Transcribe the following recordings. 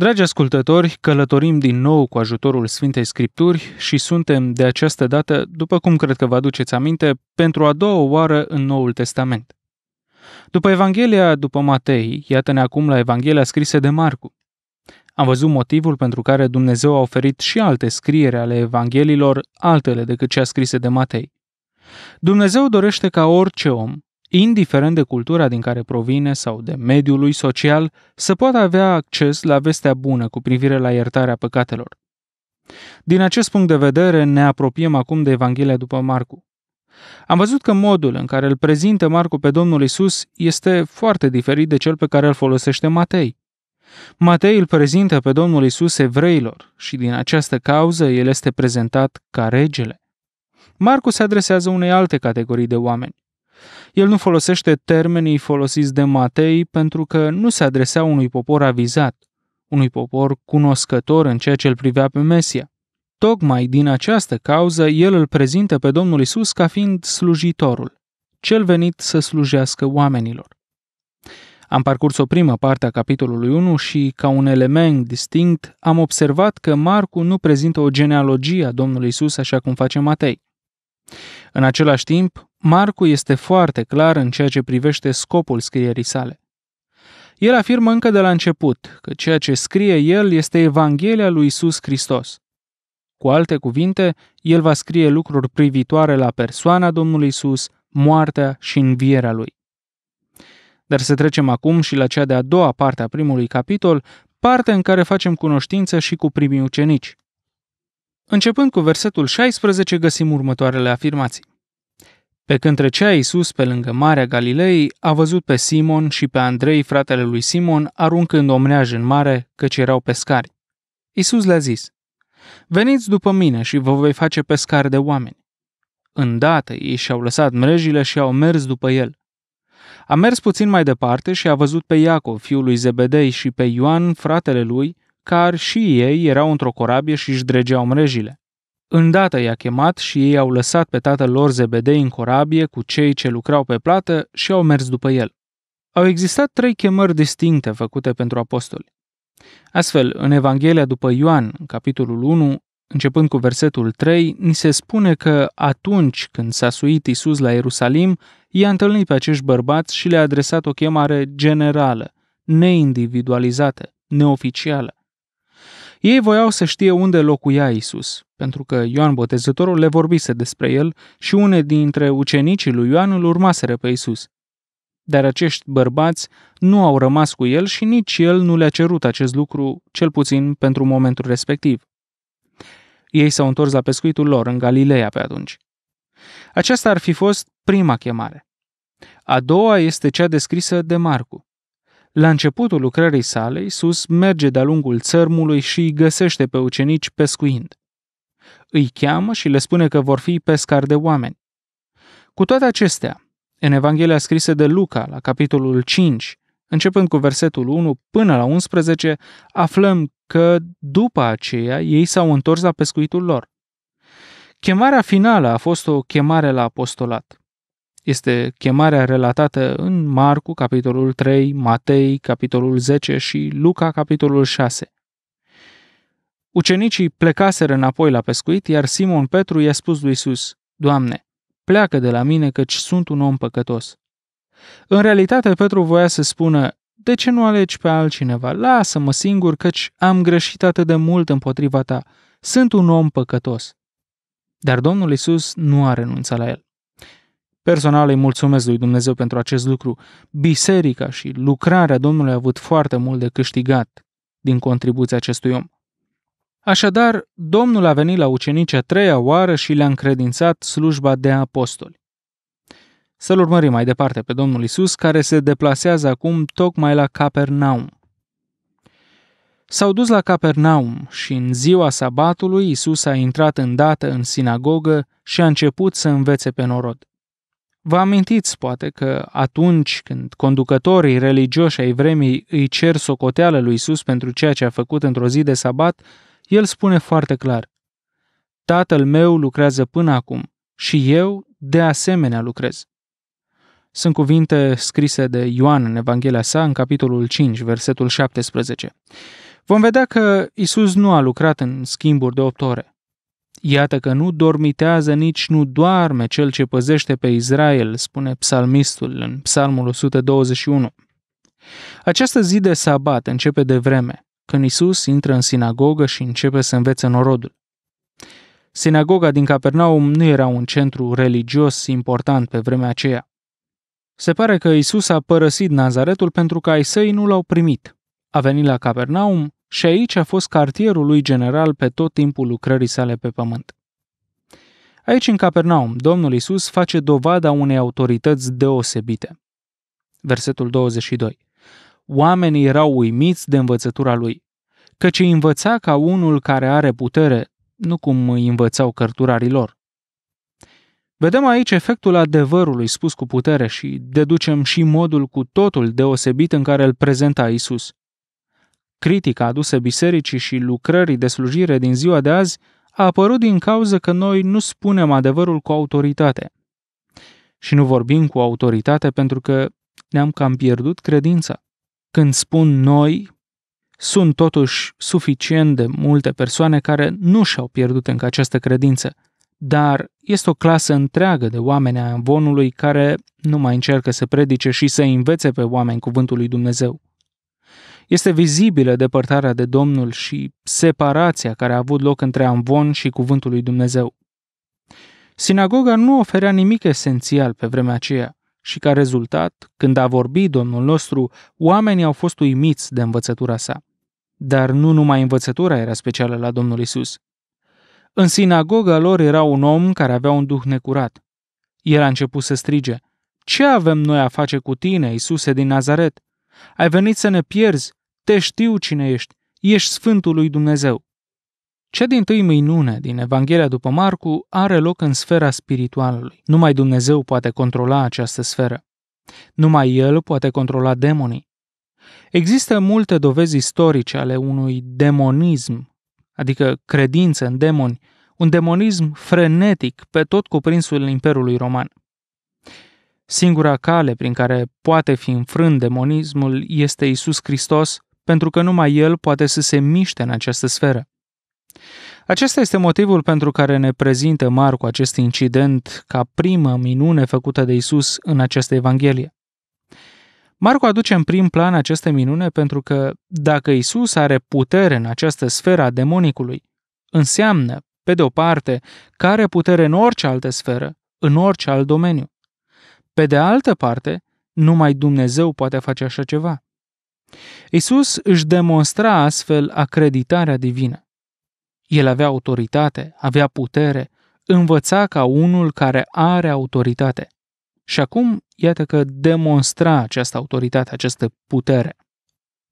Dragi ascultători, călătorim din nou cu ajutorul Sfintei Scripturi și suntem de această dată, după cum cred că vă aduceți aminte, pentru a doua oară în Noul Testament. După Evanghelia după Matei, iată-ne acum la Evanghelia scrisă de Marcu. Am văzut motivul pentru care Dumnezeu a oferit și alte scriere ale Evanghelilor, altele decât cea scrisă de Matei. Dumnezeu dorește ca orice om, indiferent de cultura din care provine sau de mediul lui social, să poată avea acces la vestea bună cu privire la iertarea păcatelor. Din acest punct de vedere, ne apropiem acum de Evanghelia după Marcu. Am văzut că modul în care îl prezintă Marcu pe Domnul Isus este foarte diferit de cel pe care îl folosește Matei. Matei îl prezintă pe Domnul Isus evreilor și din această cauză el este prezentat ca regele. Marcu se adresează unei alte categorii de oameni, el nu folosește termenii folosiți de Matei pentru că nu se adresea unui popor avizat, unui popor cunoscător în ceea ce îl privea pe Mesia. Tocmai din această cauză, el îl prezintă pe Domnul Isus ca fiind slujitorul, cel venit să slujească oamenilor. Am parcurs o primă parte a capitolului 1 și, ca un element distinct, am observat că Marcu nu prezintă o genealogie a Domnului Isus așa cum face Matei. În același timp, Marcu este foarte clar în ceea ce privește scopul scrierii sale. El afirmă încă de la început că ceea ce scrie el este Evanghelia lui Isus Hristos. Cu alte cuvinte, el va scrie lucruri privitoare la persoana Domnului Isus, moartea și învierea lui. Dar să trecem acum și la cea de-a doua parte a primului capitol, parte în care facem cunoștință și cu primii ucenici. Începând cu versetul 16, găsim următoarele afirmații. Pe când trecea Iisus pe lângă Marea Galilei, a văzut pe Simon și pe Andrei, fratele lui Simon, aruncând omneaj în mare, căci erau pescari. Iisus le-a zis, Veniți după mine și vă voi face pescari de oameni. Îndată ei și-au lăsat mrejile și au mers după el. A mers puțin mai departe și a văzut pe Iacov, fiul lui Zebedei, și pe Ioan, fratele lui, car și ei erau într-o corabie și își dregeau mrejile. Îndată i-a chemat și ei au lăsat pe tatăl lor Zebedei în corabie cu cei ce lucrau pe plată și au mers după el. Au existat trei chemări distincte făcute pentru apostoli. Astfel, în Evanghelia după Ioan, capitolul 1, începând cu versetul 3, ni se spune că atunci când s-a suit Isus la Ierusalim, i-a întâlnit pe acești bărbați și le-a adresat o chemare generală, neindividualizată, neoficială. Ei voiau să știe unde locuia Isus, pentru că Ioan Botezătorul le vorbise despre el și une dintre ucenicii lui Ioan îl urmaseră pe Isus. Dar acești bărbați nu au rămas cu el și nici el nu le-a cerut acest lucru, cel puțin pentru momentul respectiv. Ei s-au întors la pescuitul lor în Galileea pe atunci. Aceasta ar fi fost prima chemare. A doua este cea descrisă de Marcu. La începutul lucrării sale, Isus merge de-a lungul țărmului și îi găsește pe ucenici pescuind. Îi cheamă și le spune că vor fi pescari de oameni. Cu toate acestea, în Evanghelia scrisă de Luca, la capitolul 5, începând cu versetul 1 până la 11, aflăm că după aceea ei s-au întors la pescuitul lor. Chemarea finală a fost o chemare la apostolat. Este chemarea relatată în Marcu, capitolul 3, Matei, capitolul 10 și Luca, capitolul 6. Ucenicii plecaseră înapoi la pescuit, iar Simon Petru i-a spus lui Isus, Doamne, pleacă de la mine căci sunt un om păcătos. În realitate, Petru voia să spună, de ce nu alegi pe altcineva? Lasă-mă singur căci am greșit atât de mult împotriva ta. Sunt un om păcătos. Dar Domnul Isus nu a renunțat la el. Personal îi mulțumesc lui Dumnezeu pentru acest lucru. Biserica și lucrarea Domnului a avut foarte mult de câștigat din contribuția acestui om. Așadar, Domnul a venit la ucenici a treia oară și le-a încredințat slujba de apostoli. Să-l urmărim mai departe pe Domnul Isus, care se deplasează acum tocmai la Capernaum. S-au dus la Capernaum și în ziua sabatului Isus a intrat îndată în sinagogă și a început să învețe pe norod. Vă amintiți, poate, că atunci când conducătorii religioși ai vremii îi cer socoteală lui Isus pentru ceea ce a făcut într-o zi de sabat, el spune foarte clar, Tatăl meu lucrează până acum și eu, de asemenea, lucrez. Sunt cuvinte scrise de Ioan în Evanghelia sa, în capitolul 5, versetul 17. Vom vedea că Isus nu a lucrat în schimburi de opt ore. Iată că nu dormitează nici nu doarme cel ce păzește pe Israel, spune psalmistul în psalmul 121. Această zi de sabat începe de vreme, când Isus intră în sinagogă și începe să învețe norodul. Sinagoga din Capernaum nu era un centru religios important pe vremea aceea. Se pare că Isus a părăsit Nazaretul pentru că ai săi nu l-au primit. A venit la Capernaum și aici a fost cartierul lui general pe tot timpul lucrării sale pe pământ. Aici, în Capernaum, Domnul Isus face dovada unei autorități deosebite. Versetul 22. Oamenii erau uimiți de învățătura lui, căci îi învăța ca unul care are putere, nu cum îi învățau cărturarii lor. Vedem aici efectul adevărului spus cu putere și deducem și modul cu totul deosebit în care îl prezenta Isus. Critica adusă bisericii și lucrării de slujire din ziua de azi a apărut din cauză că noi nu spunem adevărul cu autoritate. Și nu vorbim cu autoritate pentru că ne-am cam pierdut credința. Când spun noi, sunt totuși suficient de multe persoane care nu și-au pierdut încă această credință, dar este o clasă întreagă de oameni a învonului care nu mai încearcă să predice și să învețe pe oameni cuvântul lui Dumnezeu. Este vizibilă depărtarea de Domnul și separația care a avut loc între Amvon și Cuvântul lui Dumnezeu. Sinagoga nu oferea nimic esențial pe vremea aceea și ca rezultat, când a vorbit Domnul nostru, oamenii au fost uimiți de învățătura sa. Dar nu numai învățătura era specială la Domnul Isus. În sinagoga lor era un om care avea un duh necurat. El a început să strige, Ce avem noi a face cu tine, Isuse din Nazaret? Ai venit să ne pierzi? Te știu cine ești, ești Sfântul lui Dumnezeu. Cea din tâi minune din Evanghelia după Marcu are loc în sfera spiritualului. Numai Dumnezeu poate controla această sferă. Numai El poate controla demonii. Există multe dovezi istorice ale unui demonism, adică credință în demoni, un demonism frenetic pe tot cuprinsul Imperiului Roman. Singura cale prin care poate fi înfrânt demonismul este Isus Hristos, pentru că numai El poate să se miște în această sferă. Acesta este motivul pentru care ne prezintă Marcu acest incident ca primă minune făcută de Isus în această Evanghelie. Marcu aduce în prim plan această minune pentru că dacă Isus are putere în această sferă a demonicului, înseamnă, pe de o parte, că are putere în orice altă sferă, în orice alt domeniu. Pe de altă parte, numai Dumnezeu poate face așa ceva. Isus își demonstra astfel acreditarea divină. El avea autoritate, avea putere, învăța ca unul care are autoritate. Și acum, iată că demonstra această autoritate, această putere.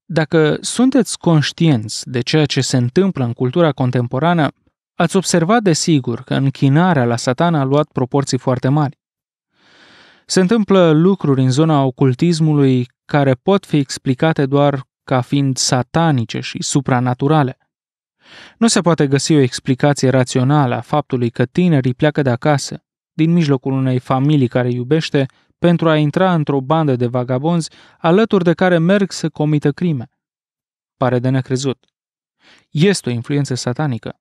Dacă sunteți conștienți de ceea ce se întâmplă în cultura contemporană, ați observat de sigur că închinarea la satan a luat proporții foarte mari. Se întâmplă lucruri în zona ocultismului care pot fi explicate doar ca fiind satanice și supranaturale. Nu se poate găsi o explicație rațională a faptului că tinerii pleacă de acasă, din mijlocul unei familii care iubește, pentru a intra într-o bandă de vagabonzi alături de care merg să comită crime. Pare de necrezut. Este o influență satanică.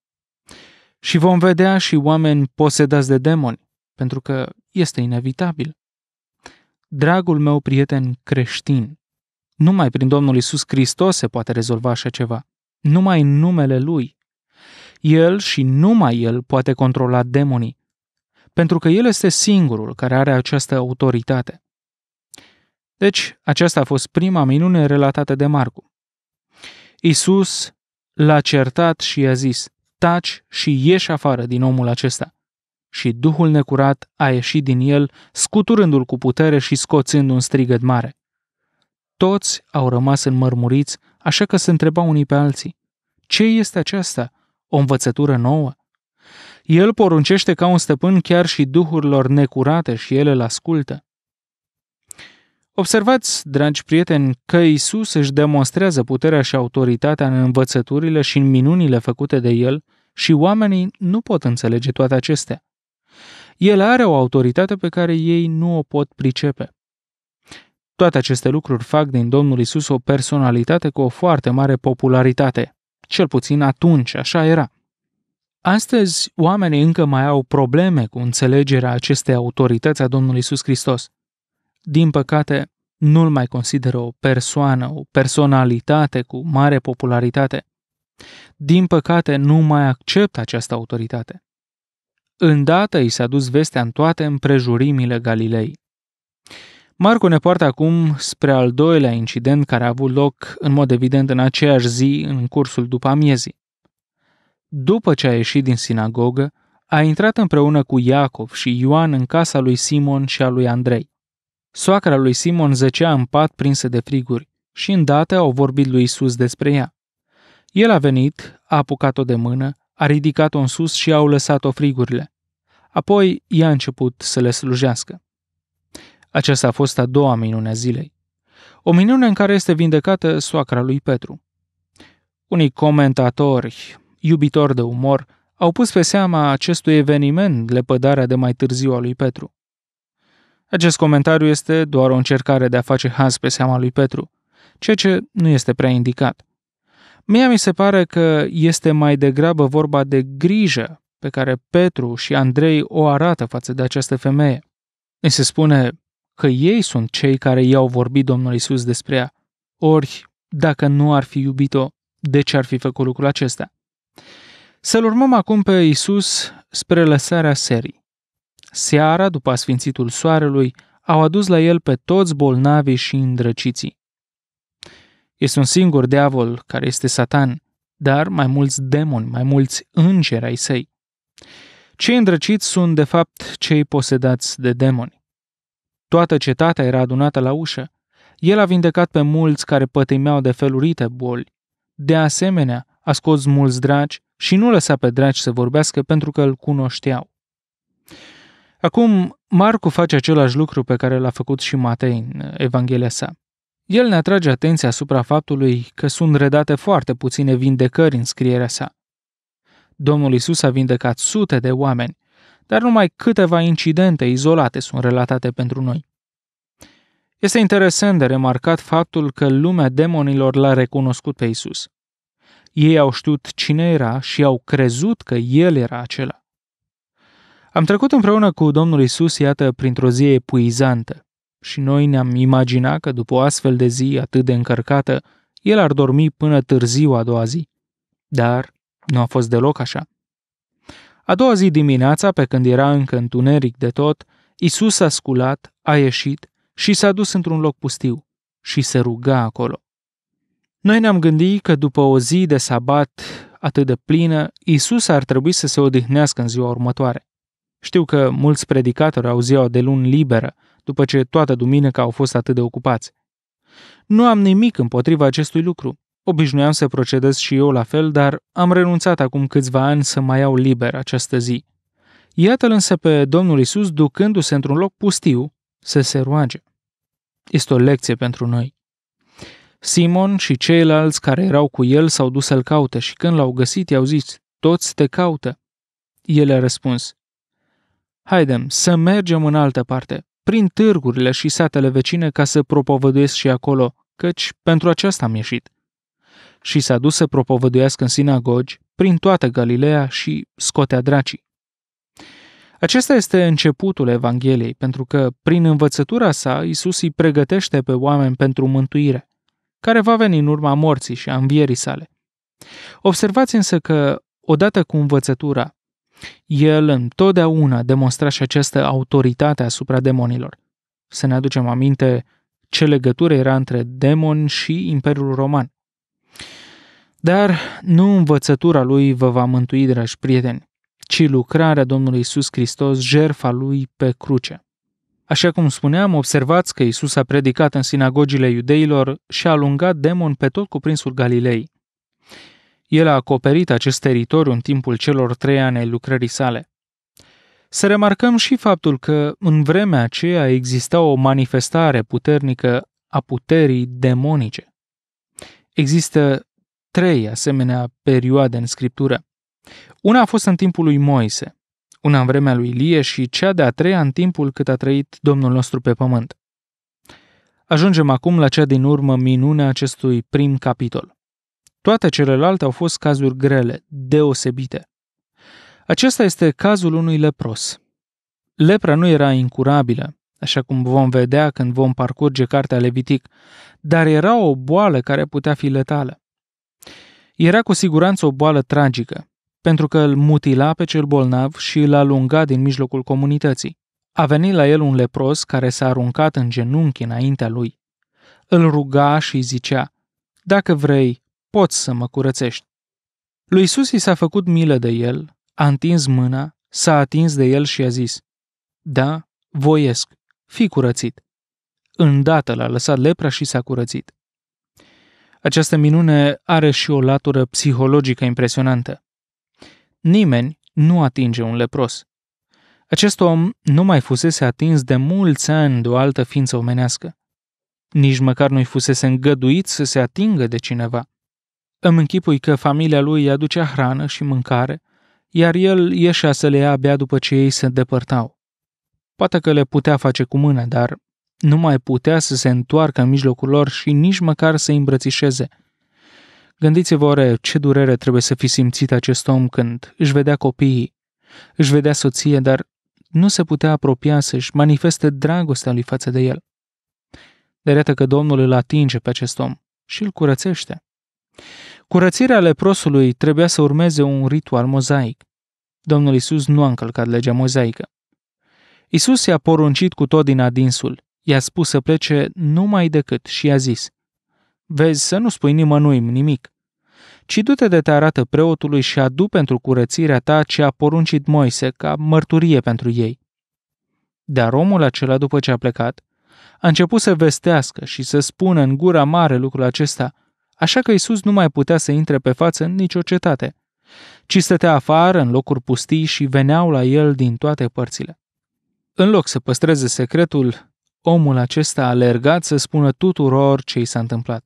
Și vom vedea și oameni posedați de demoni, pentru că este inevitabil dragul meu prieten creștin, numai prin Domnul Isus Hristos se poate rezolva așa ceva. Numai în numele Lui. El și numai El poate controla demonii, pentru că El este singurul care are această autoritate. Deci, aceasta a fost prima minune relatată de Marcu. Isus l-a certat și i-a zis, taci și ieși afară din omul acesta și duhul necurat a ieșit din el, scuturându-l cu putere și scoțând un strigăt mare. Toți au rămas înmărmuriți, așa că se întrebau unii pe alții. Ce este aceasta? O învățătură nouă? El poruncește ca un stăpân chiar și duhurilor necurate și ele îl ascultă. Observați, dragi prieteni, că Isus își demonstrează puterea și autoritatea în învățăturile și în minunile făcute de el și oamenii nu pot înțelege toate acestea. El are o autoritate pe care ei nu o pot pricepe. Toate aceste lucruri fac din Domnul Isus o personalitate cu o foarte mare popularitate. Cel puțin atunci, așa era. Astăzi, oamenii încă mai au probleme cu înțelegerea acestei autorități a Domnului Isus Hristos. Din păcate, nu-l mai consideră o persoană, o personalitate cu mare popularitate. Din păcate, nu mai acceptă această autoritate. Îndată i s-a dus vestea în toate împrejurimile Galilei. Marco ne poartă acum spre al doilea incident care a avut loc, în mod evident, în aceeași zi, în cursul după amiezii. După ce a ieșit din sinagogă, a intrat împreună cu Iacov și Ioan în casa lui Simon și a lui Andrei. Soacra lui Simon zăcea în pat prinsă de friguri și îndată au vorbit lui Isus despre ea. El a venit, a apucat-o de mână, a ridicat-o în sus și au lăsat-o frigurile. Apoi i a început să le slujească. Aceasta a fost a doua minune a zilei. O minune în care este vindecată soacra lui Petru. Unii comentatori, iubitori de umor, au pus pe seama acestui eveniment lepădarea de mai târziu a lui Petru. Acest comentariu este doar o încercare de a face haz pe seama lui Petru, ceea ce nu este prea indicat. Mie mi se pare că este mai degrabă vorba de grijă pe care Petru și Andrei o arată față de această femeie. Îi se spune că ei sunt cei care i-au vorbit Domnul Isus despre ea. Ori, dacă nu ar fi iubit-o, de ce ar fi făcut lucrul acesta? Să-l urmăm acum pe Isus spre lăsarea serii. Seara, după asfințitul soarelui, au adus la el pe toți bolnavii și îndrăciții. Este un singur diavol care este Satan, dar mai mulți demoni, mai mulți îngeri ai săi. Cei îndrăciți sunt, de fapt, cei posedați de demoni. Toată cetatea era adunată la ușă. El a vindecat pe mulți care pătimeau de felurite boli. De asemenea, a scos mulți dragi și nu lăsa pe dragi să vorbească pentru că îl cunoșteau. Acum, Marcu face același lucru pe care l-a făcut și Matei în Evanghelia sa. El ne atrage atenția asupra faptului că sunt redate foarte puține vindecări în scrierea sa. Domnul Isus a vindecat sute de oameni, dar numai câteva incidente izolate sunt relatate pentru noi. Este interesant de remarcat faptul că lumea demonilor l-a recunoscut pe Isus. Ei au știut cine era și au crezut că el era acela. Am trecut împreună cu Domnul Isus, iată, printr-o zi epuizantă și noi ne-am imaginat că după o astfel de zi atât de încărcată, el ar dormi până târziu a doua zi. Dar nu a fost deloc așa. A doua zi dimineața, pe când era încă întuneric de tot, Isus a sculat, a ieșit și s-a dus într-un loc pustiu și se ruga acolo. Noi ne-am gândit că după o zi de sabat atât de plină, Isus ar trebui să se odihnească în ziua următoare. Știu că mulți predicatori au ziua de luni liberă, după ce toată duminica au fost atât de ocupați. Nu am nimic împotriva acestui lucru. Obișnuiam să procedez și eu la fel, dar am renunțat acum câțiva ani să mai iau liber această zi. Iată-l însă pe Domnul Isus ducându-se într-un loc pustiu să se roage. Este o lecție pentru noi. Simon și ceilalți care erau cu el s-au dus să-l caute și când l-au găsit i-au zis, toți te caută. El a răspuns, Haidem să mergem în altă parte, prin târgurile și satele vecine ca să propovăduiesc și acolo, căci pentru aceasta am ieșit. Și s-a dus să propovăduiască în sinagogi, prin toată Galileea și scotea dracii. Acesta este începutul Evangheliei, pentru că prin învățătura sa Isus îi pregătește pe oameni pentru mântuire, care va veni în urma morții și a învierii sale. Observați însă că, odată cu învățătura, el întotdeauna demonstra și această autoritate asupra demonilor. Să ne aducem aminte ce legătură era între demon și Imperiul Roman. Dar nu învățătura lui vă va mântui, dragi prieteni, ci lucrarea Domnului Isus Hristos, jerfa lui pe cruce. Așa cum spuneam, observați că Isus a predicat în sinagogile iudeilor și a alungat demon pe tot cuprinsul Galilei. El a acoperit acest teritoriu în timpul celor trei ani ai lucrării sale. Să remarcăm și faptul că în vremea aceea exista o manifestare puternică a puterii demonice. Există trei asemenea perioade în scriptură. Una a fost în timpul lui Moise, una în vremea lui Ilie și cea de-a treia în timpul cât a trăit Domnul nostru pe pământ. Ajungem acum la cea din urmă minune acestui prim capitol. Toate celelalte au fost cazuri grele, deosebite. Acesta este cazul unui lepros. Lepra nu era incurabilă, așa cum vom vedea când vom parcurge cartea Levitic, dar era o boală care putea fi letală. Era cu siguranță o boală tragică, pentru că îl mutila pe cel bolnav și îl alunga din mijlocul comunității. A venit la el un lepros care s-a aruncat în genunchi înaintea lui. Îl ruga și zicea, Dacă vrei, poți să mă curățești. Lui Isus i s-a făcut milă de el, a întins mâna, s-a atins de el și a zis, Da, voiesc, fi curățit. Îndată l-a lăsat lepra și s-a curățit. Această minune are și o latură psihologică impresionantă. Nimeni nu atinge un lepros. Acest om nu mai fusese atins de mulți ani de o altă ființă omenească. Nici măcar nu-i fusese îngăduit să se atingă de cineva. Îmi închipui că familia lui îi aducea hrană și mâncare, iar el ieșea să le ia abia după ce ei se depărtau. Poate că le putea face cu mâna, dar nu mai putea să se întoarcă în mijlocul lor și nici măcar să îi îmbrățișeze. Gândiți-vă ore, ce durere trebuie să fi simțit acest om când își vedea copiii, își vedea soție, dar nu se putea apropia să-și manifeste dragostea lui față de el. Dar iată că Domnul îl atinge pe acest om și îl curățește. Curățirea leprosului trebuia să urmeze un ritual mozaic. Domnul Isus nu a încălcat legea mozaică. Isus i-a poruncit cu tot din adinsul, i-a spus să plece numai decât și i-a zis, Vezi să nu spui nimănui nimic, ci du-te de te arată preotului și adu pentru curățirea ta ce a poruncit Moise ca mărturie pentru ei. Dar omul acela, după ce a plecat, a început să vestească și să spună în gura mare lucrul acesta – așa că Isus nu mai putea să intre pe față în nicio cetate, ci stătea afară în locuri pustii și veneau la el din toate părțile. În loc să păstreze secretul, omul acesta a alergat să spună tuturor ce i s-a întâmplat.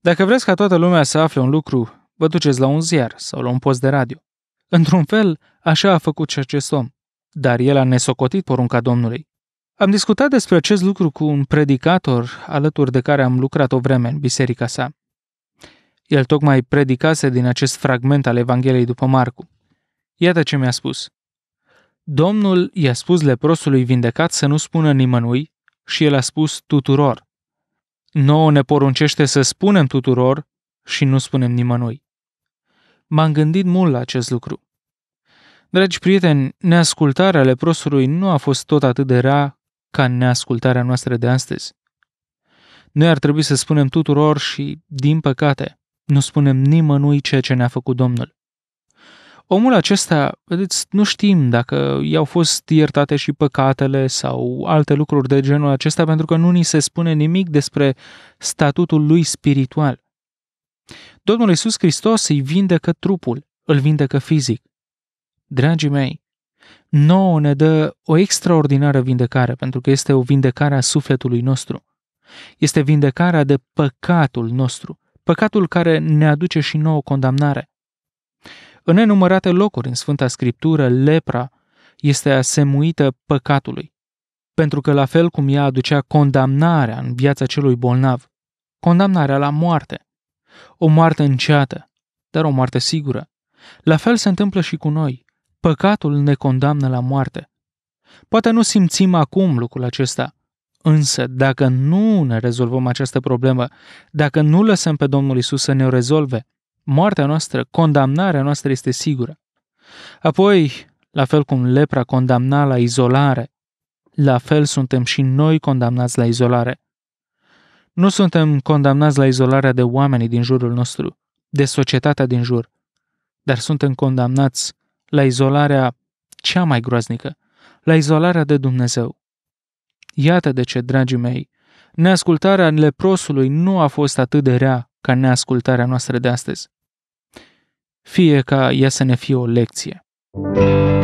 Dacă vreți ca toată lumea să afle un lucru, vă duceți la un ziar sau la un post de radio. Într-un fel, așa a făcut și acest om, dar el a nesocotit porunca Domnului. Am discutat despre acest lucru cu un predicator alături de care am lucrat o vreme în biserica sa. El tocmai predicase din acest fragment al Evangheliei după Marcu. Iată ce mi-a spus. Domnul i-a spus leprosului vindecat să nu spună nimănui și el a spus tuturor. Nouă ne poruncește să spunem tuturor și nu spunem nimănui. M-am gândit mult la acest lucru. Dragi prieteni, neascultarea leprosului nu a fost tot atât de rea ca în neascultarea noastră de astăzi. Noi ar trebui să spunem tuturor și, din păcate, nu spunem nimănui ceea ce ne-a făcut Domnul. Omul acesta, vedeți, nu știm dacă i-au fost iertate și păcatele sau alte lucruri de genul acesta, pentru că nu ni se spune nimic despre statutul lui spiritual. Domnul Iisus Hristos îi vindecă trupul, îl vindecă fizic. Dragii mei, nouă ne dă o extraordinară vindecare, pentru că este o vindecare a sufletului nostru. Este vindecarea de păcatul nostru, păcatul care ne aduce și nouă condamnare. În nenumărate locuri în Sfânta Scriptură, lepra este asemuită păcatului, pentru că la fel cum ea aducea condamnarea în viața celui bolnav, condamnarea la moarte, o moarte înceată, dar o moarte sigură, la fel se întâmplă și cu noi. Păcatul ne condamnă la moarte. Poate nu simțim acum lucrul acesta, însă dacă nu ne rezolvăm această problemă, dacă nu lăsăm pe Domnul Isus să ne o rezolve, moartea noastră, condamnarea noastră este sigură. Apoi, la fel cum lepra condamna la izolare, la fel suntem și noi condamnați la izolare. Nu suntem condamnați la izolarea de oamenii din jurul nostru, de societatea din jur, dar suntem condamnați la izolarea cea mai groaznică, la izolarea de Dumnezeu. Iată de ce, dragii mei, neascultarea leprosului nu a fost atât de rea ca neascultarea noastră de astăzi. Fie ca ea să ne fie o lecție. thank you